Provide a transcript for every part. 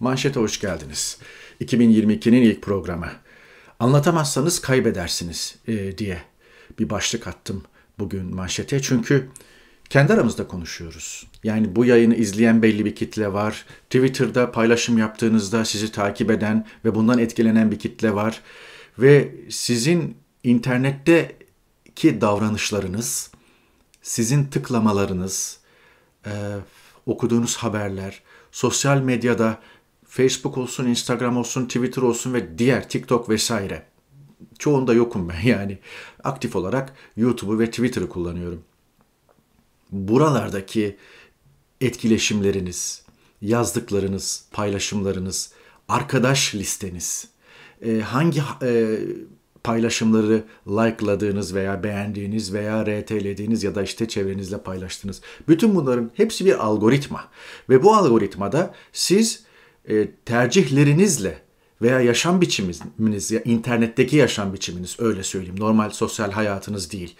Manşete hoş geldiniz. 2022'nin ilk programı. Anlatamazsanız kaybedersiniz e, diye bir başlık attım bugün manşete. Çünkü kendi aramızda konuşuyoruz. Yani bu yayını izleyen belli bir kitle var. Twitter'da paylaşım yaptığınızda sizi takip eden ve bundan etkilenen bir kitle var. Ve sizin internetteki davranışlarınız, sizin tıklamalarınız, e, okuduğunuz haberler, sosyal medyada Facebook olsun, Instagram olsun, Twitter olsun ve diğer TikTok vesaire. Çoğunda yokum ben yani. Aktif olarak YouTube'u ve Twitter'ı kullanıyorum. Buralardaki etkileşimleriniz, yazdıklarınız, paylaşımlarınız, arkadaş listeniz, e, hangi e, paylaşımları like'ladığınız veya beğendiğiniz veya RT'lediğiniz ya da işte çevrenizle paylaştığınız bütün bunların hepsi bir algoritma. Ve bu algoritmada siz e, tercihlerinizle veya yaşam biçiminiz, ya internetteki yaşam biçiminiz öyle söyleyeyim, normal sosyal hayatınız değil.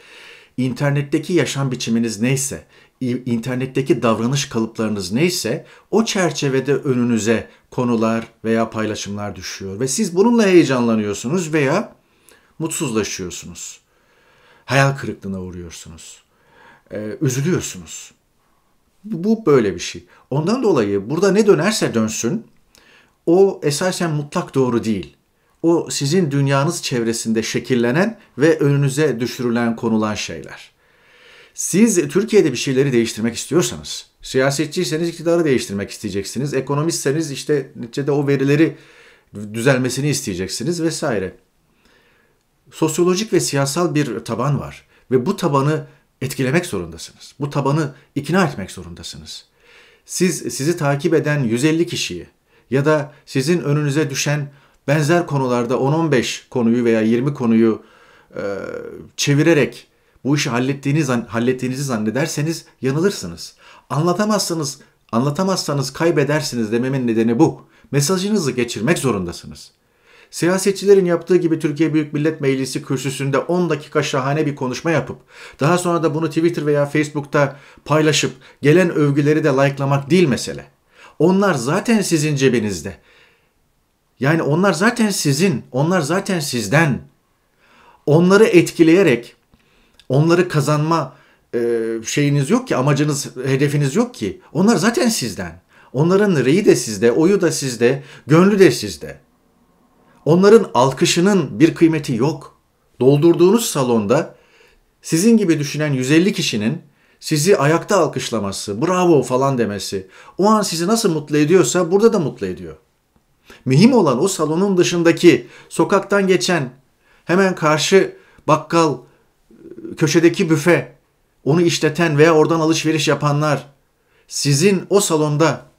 İnternetteki yaşam biçiminiz neyse, internetteki davranış kalıplarınız neyse o çerçevede önünüze konular veya paylaşımlar düşüyor ve siz bununla heyecanlanıyorsunuz veya mutsuzlaşıyorsunuz. Hayal kırıklığına uğruyorsunuz. Ee, üzülüyorsunuz. Bu böyle bir şey. Ondan dolayı burada ne dönerse dönsün o esasen mutlak doğru değil. O sizin dünyanız çevresinde şekillenen ve önünüze düşürülen konulan şeyler. Siz Türkiye'de bir şeyleri değiştirmek istiyorsanız, siyasetçiyseniz iktidarı değiştirmek isteyeceksiniz, ekonomistseniz işte neticede o verileri düzelmesini isteyeceksiniz vesaire. Sosyolojik ve siyasal bir taban var ve bu tabanı etkilemek zorundasınız. Bu tabanı ikna etmek zorundasınız. Siz sizi takip eden 150 kişiyi ya da sizin önünüze düşen benzer konularda 10-15 konuyu veya 20 konuyu e, çevirerek bu işi hallettiğiniz hallettiğinizi zannederseniz yanılırsınız. Anlatamazsınız, anlatamazsanız kaybedersiniz dememin nedeni bu. Mesajınızı geçirmek zorundasınız. Siyasetçilerin yaptığı gibi Türkiye Büyük Millet Meclisi kürsüsünde 10 dakika şahane bir konuşma yapıp daha sonra da bunu Twitter veya Facebook'ta paylaşıp gelen övgüleri de likelamak değil mesele. Onlar zaten sizin cebinizde. Yani onlar zaten sizin, onlar zaten sizden. Onları etkileyerek onları kazanma e, şeyiniz yok ki, amacınız, hedefiniz yok ki. Onlar zaten sizden. Onların reyi de sizde, oyu da sizde, gönlü de sizde. Onların alkışının bir kıymeti yok. Doldurduğunuz salonda sizin gibi düşünen 150 kişinin sizi ayakta alkışlaması, bravo falan demesi, o an sizi nasıl mutlu ediyorsa burada da mutlu ediyor. Mühim olan o salonun dışındaki, sokaktan geçen, hemen karşı bakkal, köşedeki büfe, onu işleten veya oradan alışveriş yapanlar, sizin o salonda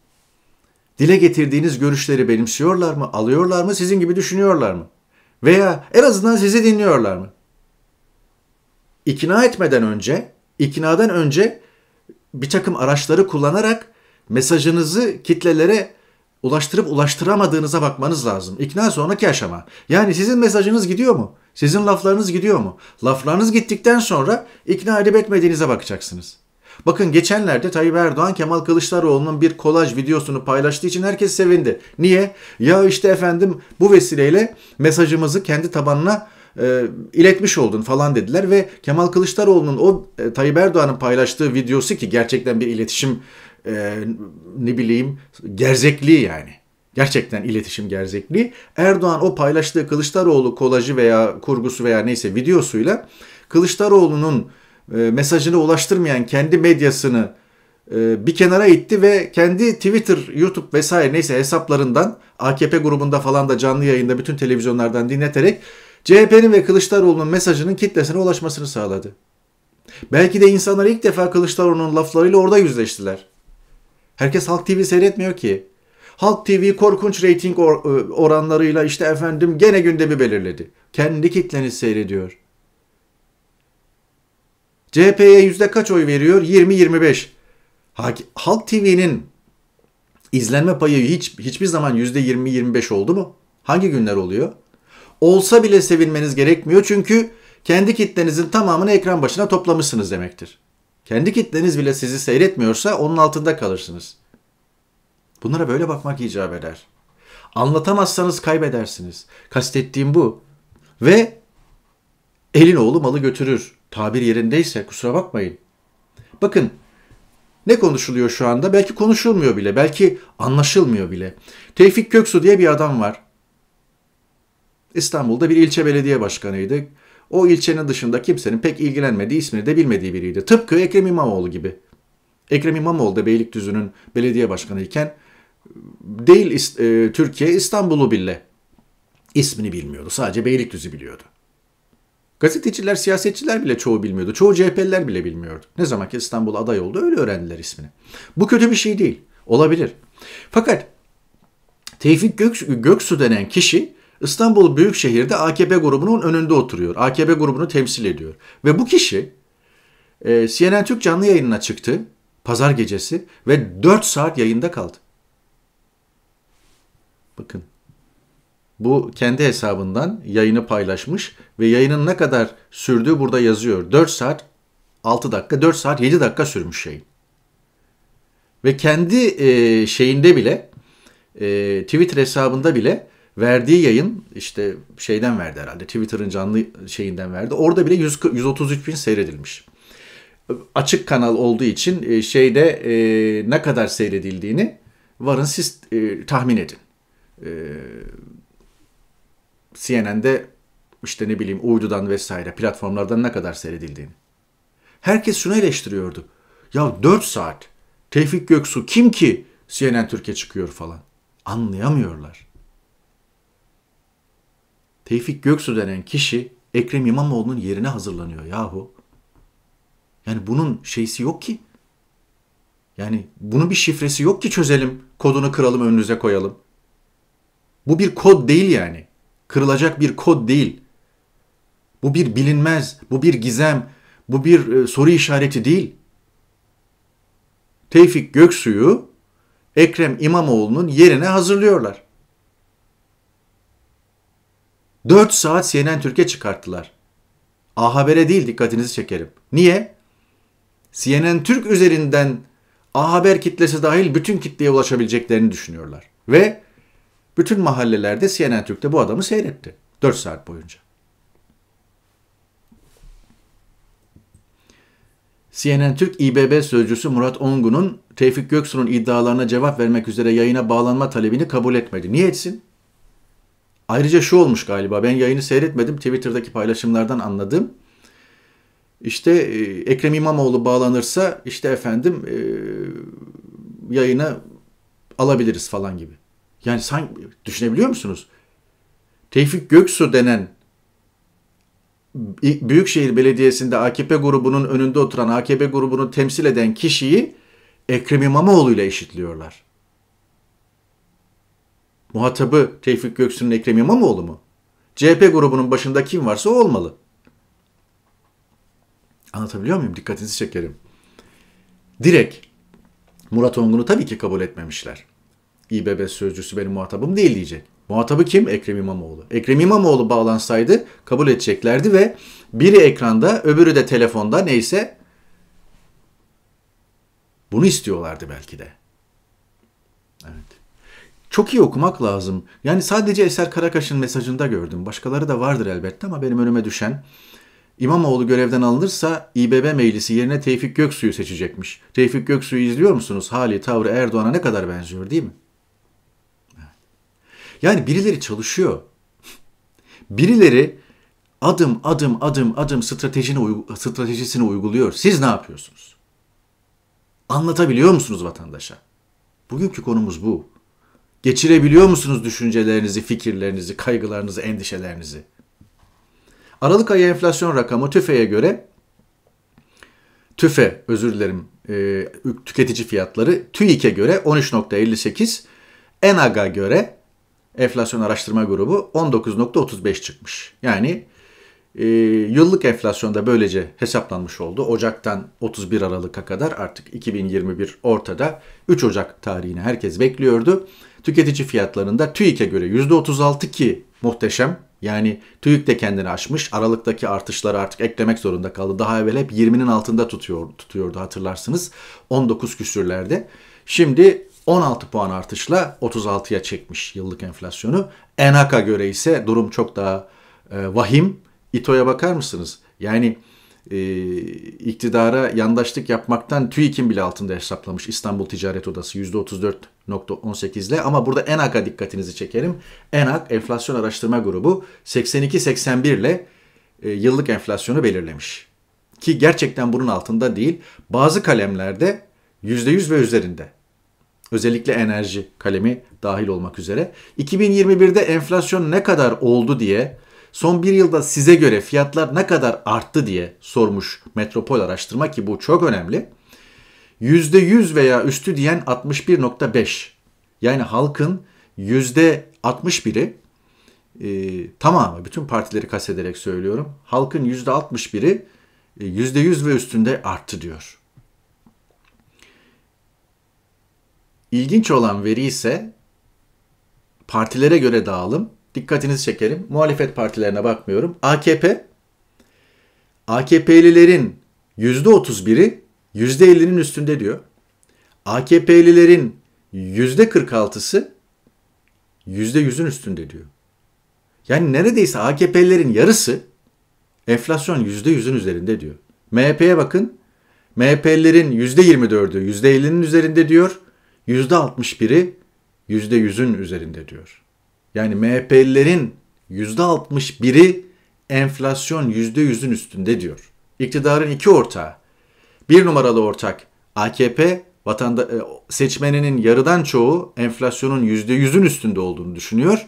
Dile getirdiğiniz görüşleri benimsiyorlar mı, alıyorlar mı, sizin gibi düşünüyorlar mı? Veya en azından sizi dinliyorlar mı? İkna etmeden önce, iknadan önce bir takım araçları kullanarak mesajınızı kitlelere ulaştırıp ulaştıramadığınıza bakmanız lazım. İkna sonraki aşama. Yani sizin mesajınız gidiyor mu? Sizin laflarınız gidiyor mu? Laflarınız gittikten sonra ikna edip etmediğinize bakacaksınız. Bakın geçenlerde Tayyip Erdoğan Kemal Kılıçdaroğlu'nun bir kolaj videosunu paylaştığı için herkes sevindi. Niye? Ya işte efendim bu vesileyle mesajımızı kendi tabanına e, iletmiş oldun falan dediler ve Kemal Kılıçdaroğlu'nun o e, Tayyip Erdoğan'ın paylaştığı videosu ki gerçekten bir iletişim e, ne bileyim gerzekliği yani. Gerçekten iletişim gerzekliği. Erdoğan o paylaştığı Kılıçdaroğlu kolajı veya kurgusu veya neyse videosuyla Kılıçdaroğlu'nun e, mesajını ulaştırmayan kendi medyasını e, bir kenara itti ve kendi Twitter, YouTube vesaire neyse hesaplarından AKP grubunda falan da canlı yayında bütün televizyonlardan dinleterek CHP'nin ve Kılıçdaroğlu'nun mesajının kitlesine ulaşmasını sağladı. Belki de insanlar ilk defa Kılıçdaroğlu'nun laflarıyla orada yüzleştiler. Herkes Halk TV seyretmiyor ki. Halk TV korkunç reyting or- e, oranlarıyla işte efendim gene gündemi belirledi. Kendi kitleni seyrediyor. CHP'ye yüzde kaç oy veriyor? 20-25. Halk TV'nin izlenme payı hiç hiçbir zaman yüzde 20-25 oldu mu? Hangi günler oluyor? Olsa bile sevinmeniz gerekmiyor çünkü kendi kitlenizin tamamını ekran başına toplamışsınız demektir. Kendi kitleniz bile sizi seyretmiyorsa onun altında kalırsınız. Bunlara böyle bakmak icap eder. Anlatamazsanız kaybedersiniz. Kastettiğim bu. Ve elin oğlu malı götürür. Tabir yerindeyse kusura bakmayın. Bakın ne konuşuluyor şu anda? Belki konuşulmuyor bile. Belki anlaşılmıyor bile. Tevfik Köksu diye bir adam var. İstanbul'da bir ilçe belediye başkanıydı. O ilçenin dışında kimsenin pek ilgilenmediği, ismini de bilmediği biriydi. Tıpkı Ekrem İmamoğlu gibi. Ekrem İmamoğlu da Beylikdüzü'nün belediye başkanıyken iken değil e, Türkiye İstanbul'u bile ismini bilmiyordu. Sadece Beylikdüzü biliyordu. Gazeteciler, siyasetçiler bile çoğu bilmiyordu. Çoğu CHP'liler bile bilmiyordu. Ne zaman ki İstanbul aday oldu öyle öğrendiler ismini. Bu kötü bir şey değil. Olabilir. Fakat Tevfik Göksu, Göksu denen kişi İstanbul Büyükşehir'de AKP grubunun önünde oturuyor. AKP grubunu temsil ediyor. Ve bu kişi e, CNN Türk canlı yayınına çıktı. Pazar gecesi ve 4 saat yayında kaldı. Bakın bu kendi hesabından yayını paylaşmış ve yayının ne kadar sürdüğü burada yazıyor. 4 saat 6 dakika 4 saat 7 dakika sürmüş yayın. Ve kendi e, şeyinde bile e, Twitter hesabında bile verdiği yayın işte şeyden verdi herhalde Twitter'ın canlı şeyinden verdi. Orada bile 100, 133 bin seyredilmiş. Açık kanal olduğu için e, şeyde e, ne kadar seyredildiğini varın siz e, tahmin edin. E, CNN'de işte ne bileyim uydudan vesaire platformlardan ne kadar seyredildiğini. Herkes şunu eleştiriyordu. Ya 4 saat Tevfik Göksu kim ki CNN Türkiye çıkıyor falan. Anlayamıyorlar. Tevfik Göksu denen kişi Ekrem İmamoğlu'nun yerine hazırlanıyor yahu. Yani bunun şeysi yok ki. Yani bunun bir şifresi yok ki çözelim, kodunu kıralım önünüze koyalım. Bu bir kod değil yani kırılacak bir kod değil. Bu bir bilinmez, bu bir gizem, bu bir e, soru işareti değil. Tevfik Göksu'yu Ekrem İmamoğlu'nun yerine hazırlıyorlar. 4 saat CNN Türkiye çıkarttılar. A Haber'e değil dikkatinizi çekerim. Niye? CNN Türk üzerinden A Haber kitlesi dahil bütün kitleye ulaşabileceklerini düşünüyorlar. Ve bütün mahallelerde CNN Türk'te bu adamı seyretti. 4 saat boyunca. CNN Türk İBB sözcüsü Murat Ongun'un Tevfik Göksu'nun iddialarına cevap vermek üzere yayına bağlanma talebini kabul etmedi. Niye etsin? Ayrıca şu olmuş galiba ben yayını seyretmedim Twitter'daki paylaşımlardan anladım. İşte e, Ekrem İmamoğlu bağlanırsa işte efendim e, yayına alabiliriz falan gibi. Yani sen düşünebiliyor musunuz? Tevfik Göksu denen Büyükşehir Belediyesi'nde AKP grubunun önünde oturan AKP grubunu temsil eden kişiyi Ekrem İmamoğlu ile eşitliyorlar. Muhatabı Tevfik Göksu'nun Ekrem İmamoğlu mu? CHP grubunun başında kim varsa o olmalı. Anlatabiliyor muyum? Dikkatinizi çekerim. Direkt Murat Ongun'u tabii ki kabul etmemişler. İBB sözcüsü benim muhatabım değil diyecek. Muhatabı kim? Ekrem İmamoğlu. Ekrem İmamoğlu bağlansaydı kabul edeceklerdi ve biri ekranda öbürü de telefonda neyse bunu istiyorlardı belki de. Evet. Çok iyi okumak lazım. Yani sadece Eser Karakaş'ın mesajında gördüm. Başkaları da vardır elbette ama benim önüme düşen İmamoğlu görevden alınırsa İBB meclisi yerine Tevfik Göksu'yu seçecekmiş. Tevfik Göksu'yu izliyor musunuz? Hali, tavrı Erdoğan'a ne kadar benziyor değil mi? Yani birileri çalışıyor. birileri adım adım adım adım stratejini, stratejisini uyguluyor. Siz ne yapıyorsunuz? Anlatabiliyor musunuz vatandaşa? Bugünkü konumuz bu. Geçirebiliyor musunuz düşüncelerinizi, fikirlerinizi, kaygılarınızı, endişelerinizi? Aralık ayı enflasyon rakamı TÜFE'ye göre TÜFE özür dilerim e, tüketici fiyatları TÜİK'e göre 13.58, ENAG'a göre Enflasyon Araştırma Grubu 19.35 çıkmış. Yani e, yıllık enflasyonda böylece hesaplanmış oldu. Ocak'tan 31 Aralık'a kadar artık 2021 ortada. 3 Ocak tarihini herkes bekliyordu. Tüketici fiyatlarında TÜİK'e göre %36 ki muhteşem. Yani TÜİK de kendini aşmış. Aralıktaki artışları artık eklemek zorunda kaldı. Daha evvel hep 20'nin altında tutuyor, tutuyordu hatırlarsınız. 19 küsürlerde. Şimdi 16 puan artışla 36'ya çekmiş yıllık enflasyonu. Enak'a göre ise durum çok daha e, vahim. İTO'ya bakar mısınız? Yani e, iktidara yandaşlık yapmaktan TÜİK'in bile altında hesaplamış İstanbul Ticaret Odası %34.18 ile ama burada ENAK'a dikkatinizi çekerim. ENAK Enflasyon Araştırma Grubu 82-81 ile e, yıllık enflasyonu belirlemiş. Ki gerçekten bunun altında değil bazı kalemlerde %100 ve üzerinde. Özellikle enerji kalemi dahil olmak üzere. 2021'de enflasyon ne kadar oldu diye son bir yılda size göre fiyatlar ne kadar arttı diye sormuş Metropol Araştırma ki bu çok önemli. %100 veya üstü diyen 61.5. Yani halkın %61'i e, tamamı bütün partileri kastederek söylüyorum. Halkın %61'i %100 e, ve üstünde arttı diyor. İlginç olan veri ise partilere göre dağılım. Dikkatinizi çekerim. Muhalefet partilerine bakmıyorum. AKP AKP'lilerin %31'i %50'nin üstünde diyor. AKP'lilerin %46'sı %100'ün üstünde diyor. Yani neredeyse AKP'lilerin yarısı enflasyon %100'ün üzerinde diyor. MHP'ye bakın. MHP'lilerin %24'ü %50'nin üzerinde diyor. %61'i %100'ün üzerinde diyor. Yani MHP'lilerin %61'i enflasyon %100'ün üstünde diyor. İktidarın iki ortağı. Bir numaralı ortak AKP vatanda, e, seçmeninin yarıdan çoğu enflasyonun %100'ün üstünde olduğunu düşünüyor.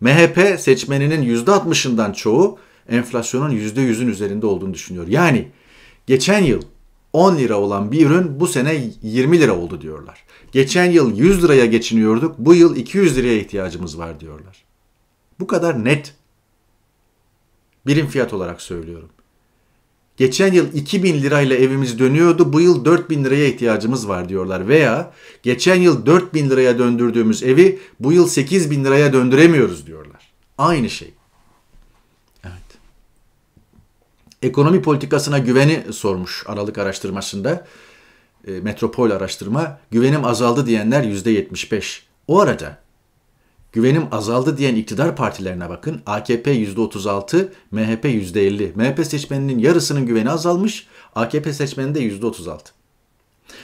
MHP seçmeninin %60'ından çoğu enflasyonun %100'ün üzerinde olduğunu düşünüyor. Yani geçen yıl 10 lira olan bir ürün bu sene 20 lira oldu diyorlar. Geçen yıl 100 liraya geçiniyorduk, bu yıl 200 liraya ihtiyacımız var diyorlar. Bu kadar net. Birim fiyat olarak söylüyorum. Geçen yıl 2000 lirayla evimiz dönüyordu, bu yıl 4000 liraya ihtiyacımız var diyorlar. Veya geçen yıl 4000 liraya döndürdüğümüz evi bu yıl 8000 liraya döndüremiyoruz diyorlar. Aynı şey. ekonomi politikasına güveni sormuş Aralık araştırmasında. E, metropol araştırma güvenim azaldı diyenler %75. O arada güvenim azaldı diyen iktidar partilerine bakın. AKP %36, MHP %50. MHP seçmeninin yarısının güveni azalmış, AKP seçmeninde %36.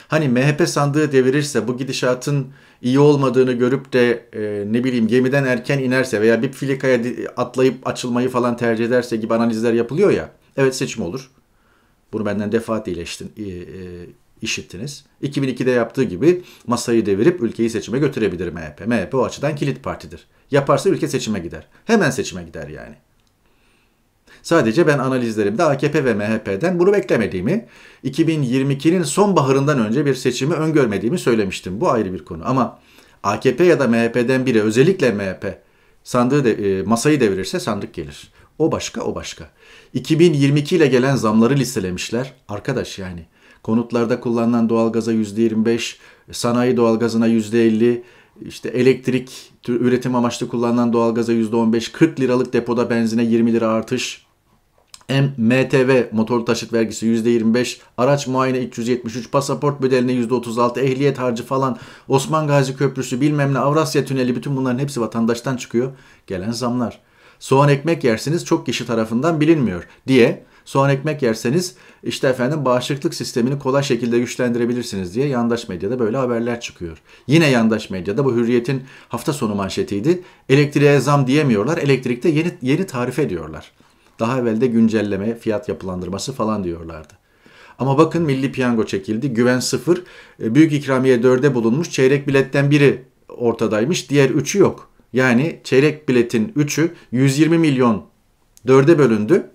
Hani MHP sandığı devirirse bu gidişatın iyi olmadığını görüp de e, ne bileyim gemiden erken inerse veya bir filikaya atlayıp açılmayı falan tercih ederse gibi analizler yapılıyor ya. Evet seçim olur. Bunu benden defaat defaatle e, e, işittiniz. 2002'de yaptığı gibi masayı devirip ülkeyi seçime götürebilir MHP. MHP o açıdan kilit partidir. Yaparsa ülke seçime gider. Hemen seçime gider yani. Sadece ben analizlerimde AKP ve MHP'den bunu beklemediğimi, 2022'nin sonbaharından önce bir seçimi öngörmediğimi söylemiştim. Bu ayrı bir konu ama AKP ya da MHP'den biri özellikle MHP sandığı de, e, masayı devirirse sandık gelir. O başka o başka. 2022 ile gelen zamları listelemişler. Arkadaş yani konutlarda kullanılan doğalgaza %25, sanayi doğalgazına %50, işte elektrik üretim amaçlı kullanılan doğalgaza %15, 40 liralık depoda benzine 20 lira artış. MTV motorlu taşıt vergisi %25, araç muayene 373, pasaport bedeline %36, ehliyet harcı falan, Osman Gazi Köprüsü bilmem ne, Avrasya Tüneli bütün bunların hepsi vatandaştan çıkıyor. Gelen zamlar soğan ekmek yersiniz çok kişi tarafından bilinmiyor diye soğan ekmek yerseniz işte efendim bağışıklık sistemini kolay şekilde güçlendirebilirsiniz diye yandaş medyada böyle haberler çıkıyor. Yine yandaş medyada bu Hürriyet'in hafta sonu manşetiydi. Elektriğe zam diyemiyorlar, elektrikte yeni yeni tarif ediyorlar. Daha evvelde güncelleme, fiyat yapılandırması falan diyorlardı. Ama bakın milli piyango çekildi. Güven sıfır. E, büyük ikramiye dörde bulunmuş. Çeyrek biletten biri ortadaymış. Diğer üçü yok. Yani çeyrek biletin 3'ü 120 milyon 4'e bölündü.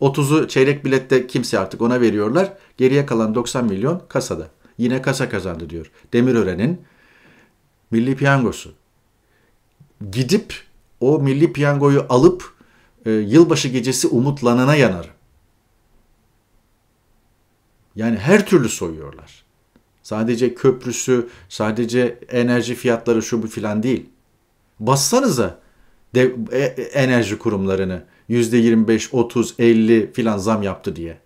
30'u çeyrek bilette kimse artık ona veriyorlar. Geriye kalan 90 milyon kasada. Yine kasa kazandı diyor. Demirören'in milli piyangosu. Gidip o milli piyangoyu alıp e, yılbaşı gecesi umutlanana yanar. Yani her türlü soyuyorlar. Sadece köprüsü, sadece enerji fiyatları şu bu filan değil. Bassanıza de, e, e, enerji kurumlarını yüzde %25, 30, 50 filan zam yaptı diye.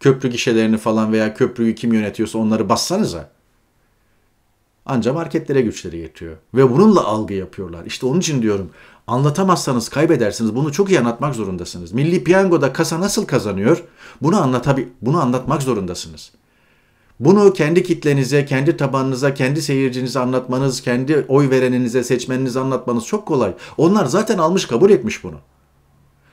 Köprü gişelerini falan veya köprüyü kim yönetiyorsa onları bassanıza. Anca marketlere güçleri yetiyor. Ve bununla algı yapıyorlar. İşte onun için diyorum anlatamazsanız kaybedersiniz. Bunu çok iyi anlatmak zorundasınız. Milli piyangoda kasa nasıl kazanıyor? Bunu, anlatabi bunu anlatmak zorundasınız. Bunu kendi kitlenize, kendi tabanınıza, kendi seyircinize anlatmanız, kendi oy vereninize, seçmeninize anlatmanız çok kolay. Onlar zaten almış kabul etmiş bunu.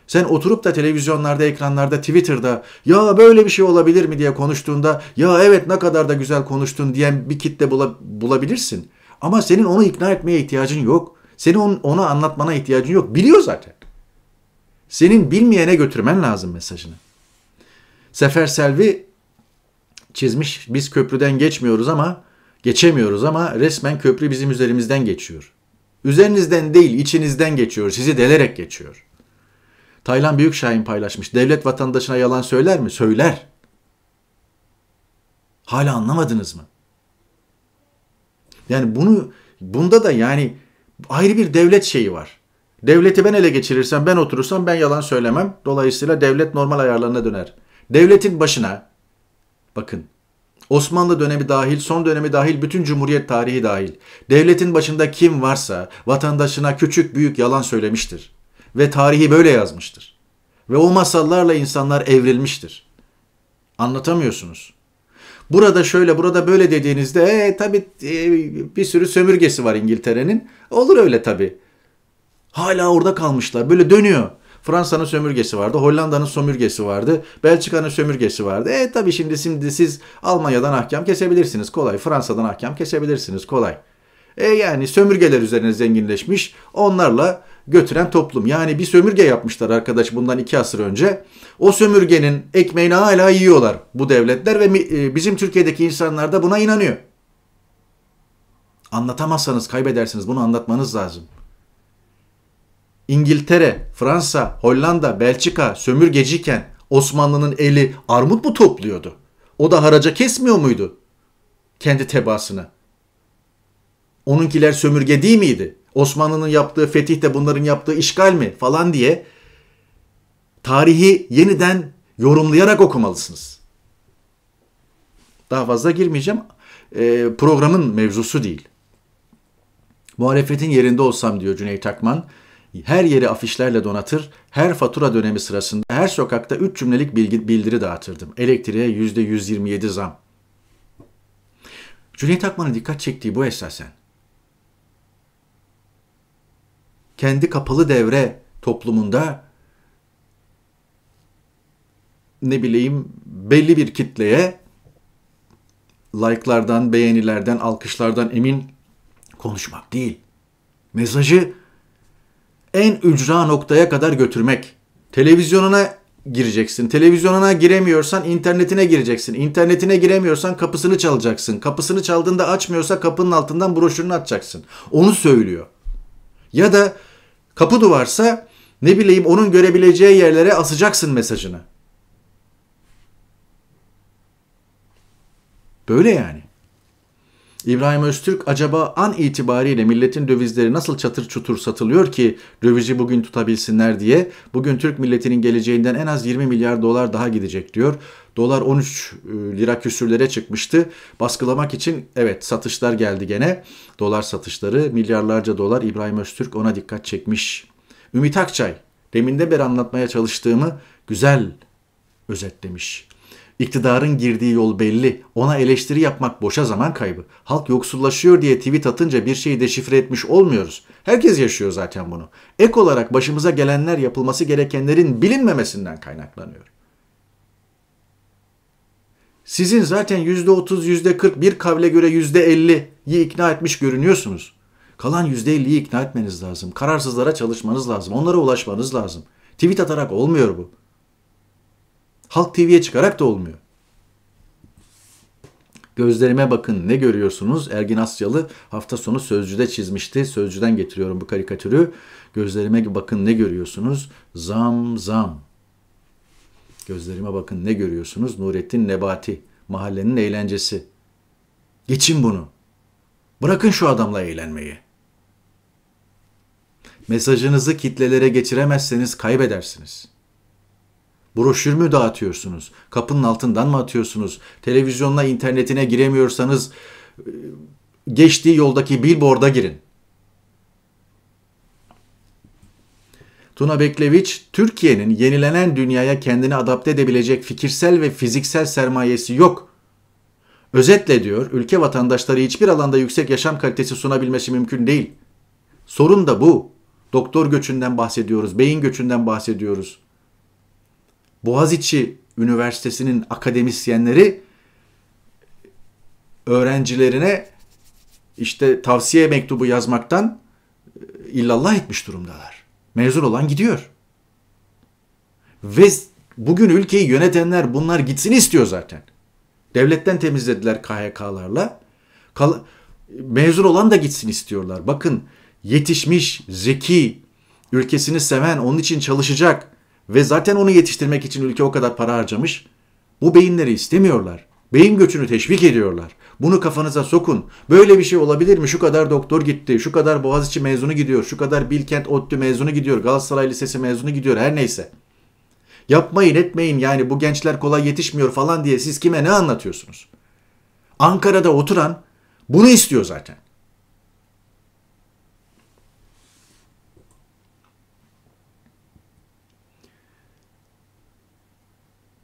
Sen oturup da televizyonlarda, ekranlarda, Twitter'da ya böyle bir şey olabilir mi diye konuştuğunda ya evet ne kadar da güzel konuştun diyen bir kitle bulabilirsin. Ama senin onu ikna etmeye ihtiyacın yok. Senin ona anlatmana ihtiyacın yok. Biliyor zaten. Senin bilmeyene götürmen lazım mesajını. Sefer Selvi çizmiş. Biz köprüden geçmiyoruz ama geçemiyoruz ama resmen köprü bizim üzerimizden geçiyor. Üzerinizden değil içinizden geçiyor. Sizi delerek geçiyor. Taylan Büyükşahin paylaşmış. Devlet vatandaşına yalan söyler mi? Söyler. Hala anlamadınız mı? Yani bunu bunda da yani ayrı bir devlet şeyi var. Devleti ben ele geçirirsem, ben oturursam ben yalan söylemem. Dolayısıyla devlet normal ayarlarına döner. Devletin başına Bakın Osmanlı dönemi dahil, son dönemi dahil, bütün cumhuriyet tarihi dahil. Devletin başında kim varsa vatandaşına küçük büyük yalan söylemiştir. Ve tarihi böyle yazmıştır. Ve o masallarla insanlar evrilmiştir. Anlatamıyorsunuz. Burada şöyle, burada böyle dediğinizde e, tabii e, bir sürü sömürgesi var İngiltere'nin. Olur öyle tabii. Hala orada kalmışlar. Böyle dönüyor. Fransa'nın sömürgesi vardı, Hollanda'nın sömürgesi vardı, Belçika'nın sömürgesi vardı. E tabi şimdi, şimdi siz Almanya'dan ahkam kesebilirsiniz kolay, Fransa'dan ahkam kesebilirsiniz kolay. E yani sömürgeler üzerine zenginleşmiş, onlarla götüren toplum. Yani bir sömürge yapmışlar arkadaş bundan iki asır önce. O sömürgenin ekmeğini hala yiyorlar bu devletler ve e, bizim Türkiye'deki insanlar da buna inanıyor. Anlatamazsanız kaybedersiniz. Bunu anlatmanız lazım. İngiltere, Fransa, Hollanda, Belçika sömürgeciyken Osmanlı'nın eli armut mu topluyordu? O da haraca kesmiyor muydu? Kendi tebaasını. Onunkiler sömürge değil miydi? Osmanlı'nın yaptığı fetih de bunların yaptığı işgal mi falan diye tarihi yeniden yorumlayarak okumalısınız. Daha fazla girmeyeceğim. E, programın mevzusu değil. Muhalefetin yerinde olsam diyor Cüneyt Akman her yeri afişlerle donatır, her fatura dönemi sırasında her sokakta 3 cümlelik bilgi, bildiri dağıtırdım. Elektriğe %127 zam. Cüneyt Akman'ın dikkat çektiği bu esasen. Kendi kapalı devre toplumunda ne bileyim belli bir kitleye like'lardan, beğenilerden, alkışlardan emin konuşmak değil. Mesajı en ücra noktaya kadar götürmek. Televizyonuna gireceksin. Televizyonuna giremiyorsan internetine gireceksin. İnternetine giremiyorsan kapısını çalacaksın. Kapısını çaldığında açmıyorsa kapının altından broşürünü atacaksın. Onu söylüyor. Ya da kapı duvarsa ne bileyim onun görebileceği yerlere asacaksın mesajını. Böyle yani. İbrahim Öztürk acaba an itibariyle milletin dövizleri nasıl çatır çutur satılıyor ki dövizi bugün tutabilsinler diye bugün Türk milletinin geleceğinden en az 20 milyar dolar daha gidecek diyor. Dolar 13 e, lira küsürlere çıkmıştı. Baskılamak için evet satışlar geldi gene. Dolar satışları milyarlarca dolar İbrahim Öztürk ona dikkat çekmiş. Ümit Akçay deminde beri anlatmaya çalıştığımı güzel özetlemiş. İktidarın girdiği yol belli. Ona eleştiri yapmak boşa zaman kaybı. Halk yoksullaşıyor diye tweet atınca bir şeyi deşifre etmiş olmuyoruz. Herkes yaşıyor zaten bunu. Ek olarak başımıza gelenler yapılması gerekenlerin bilinmemesinden kaynaklanıyor. Sizin zaten %30, %40 bir kavle göre %50'yi ikna etmiş görünüyorsunuz. Kalan %50'yi ikna etmeniz lazım. Kararsızlara çalışmanız lazım. Onlara ulaşmanız lazım. Tweet atarak olmuyor bu. Halk TV'ye çıkarak da olmuyor. Gözlerime bakın ne görüyorsunuz? Ergin Asyalı hafta sonu Sözcü'de çizmişti. Sözcü'den getiriyorum bu karikatürü. Gözlerime bakın ne görüyorsunuz? Zam zam. Gözlerime bakın ne görüyorsunuz? Nurettin Nebati. Mahallenin eğlencesi. Geçin bunu. Bırakın şu adamla eğlenmeyi. Mesajınızı kitlelere geçiremezseniz kaybedersiniz.'' Broşür mü dağıtıyorsunuz? Kapının altından mı atıyorsunuz? Televizyonla internetine giremiyorsanız e, geçtiği yoldaki billboard'a girin. Tuna Bekleviç, Türkiye'nin yenilenen dünyaya kendini adapte edebilecek fikirsel ve fiziksel sermayesi yok. Özetle diyor, ülke vatandaşları hiçbir alanda yüksek yaşam kalitesi sunabilmesi mümkün değil. Sorun da bu. Doktor göçünden bahsediyoruz, beyin göçünden bahsediyoruz. Boğaziçi Üniversitesi'nin akademisyenleri öğrencilerine işte tavsiye mektubu yazmaktan e, illallah etmiş durumdalar. Mezun olan gidiyor. Ve bugün ülkeyi yönetenler bunlar gitsin istiyor zaten. Devletten temizlediler KHK'larla. Kal- mezun olan da gitsin istiyorlar. Bakın yetişmiş, zeki, ülkesini seven, onun için çalışacak ve zaten onu yetiştirmek için ülke o kadar para harcamış. Bu beyinleri istemiyorlar. Beyin göçünü teşvik ediyorlar. Bunu kafanıza sokun. Böyle bir şey olabilir mi? Şu kadar doktor gitti, şu kadar Boğaziçi mezunu gidiyor, şu kadar Bilkent ODTÜ mezunu gidiyor, Galatasaray Lisesi mezunu gidiyor her neyse. Yapmayın etmeyin yani bu gençler kolay yetişmiyor falan diye siz kime ne anlatıyorsunuz? Ankara'da oturan bunu istiyor zaten.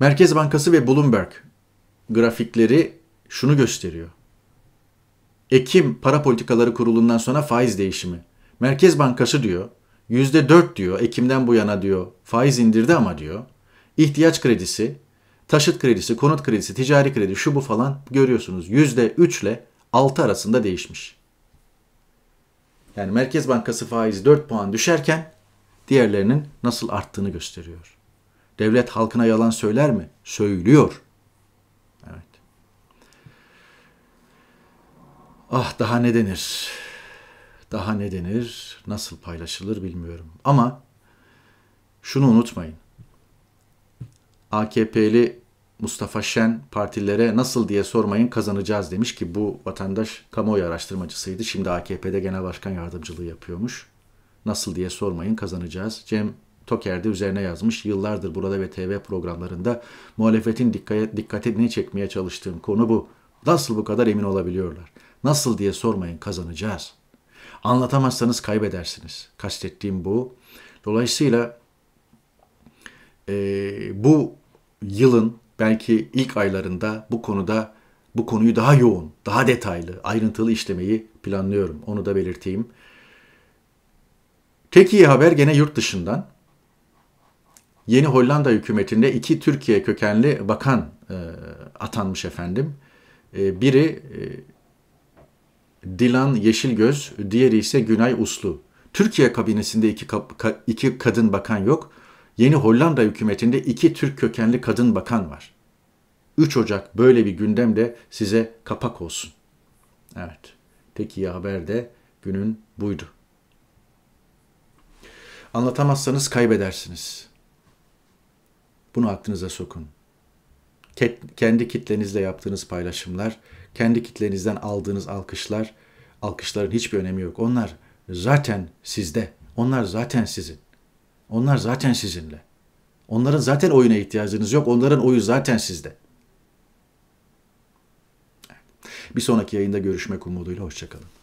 Merkez Bankası ve Bloomberg grafikleri şunu gösteriyor. Ekim Para Politikaları Kurulu'ndan sonra faiz değişimi. Merkez Bankası diyor %4 diyor Ekim'den bu yana diyor faiz indirdi ama diyor ihtiyaç kredisi, taşıt kredisi, konut kredisi, ticari kredi şu bu falan görüyorsunuz %3 ile 6 arasında değişmiş. Yani Merkez Bankası faiz 4 puan düşerken diğerlerinin nasıl arttığını gösteriyor. Devlet halkına yalan söyler mi? Söylüyor. Evet. Ah daha ne denir? Daha ne denir? Nasıl paylaşılır bilmiyorum. Ama şunu unutmayın. AKP'li Mustafa Şen partilere nasıl diye sormayın kazanacağız demiş ki bu vatandaş kamuoyu araştırmacısıydı. Şimdi AKP'de genel başkan yardımcılığı yapıyormuş. Nasıl diye sormayın kazanacağız. Cem Toker'de üzerine yazmış. Yıllardır burada ve TV programlarında muhalefetin dikkat, dikkatini çekmeye çalıştığım konu bu. Nasıl bu kadar emin olabiliyorlar? Nasıl diye sormayın kazanacağız. Anlatamazsanız kaybedersiniz. Kastettiğim bu. Dolayısıyla e, bu yılın belki ilk aylarında bu konuda bu konuyu daha yoğun, daha detaylı, ayrıntılı işlemeyi planlıyorum. Onu da belirteyim. Tek iyi haber gene yurt dışından yeni Hollanda hükümetinde iki Türkiye kökenli bakan e, atanmış efendim. E, biri e, Dilan Yeşilgöz, diğeri ise Günay Uslu. Türkiye kabinesinde iki, ka, iki kadın bakan yok. Yeni Hollanda hükümetinde iki Türk kökenli kadın bakan var. 3 Ocak böyle bir gündemde size kapak olsun. Evet. Peki ya haber de günün buydu. Anlatamazsanız kaybedersiniz. Bunu aklınıza sokun. Kendi kitlenizle yaptığınız paylaşımlar, kendi kitlenizden aldığınız alkışlar, alkışların hiçbir önemi yok. Onlar zaten sizde. Onlar zaten sizin. Onlar zaten sizinle. Onların zaten oyuna ihtiyacınız yok. Onların oyu zaten sizde. Bir sonraki yayında görüşmek umuduyla hoşçakalın.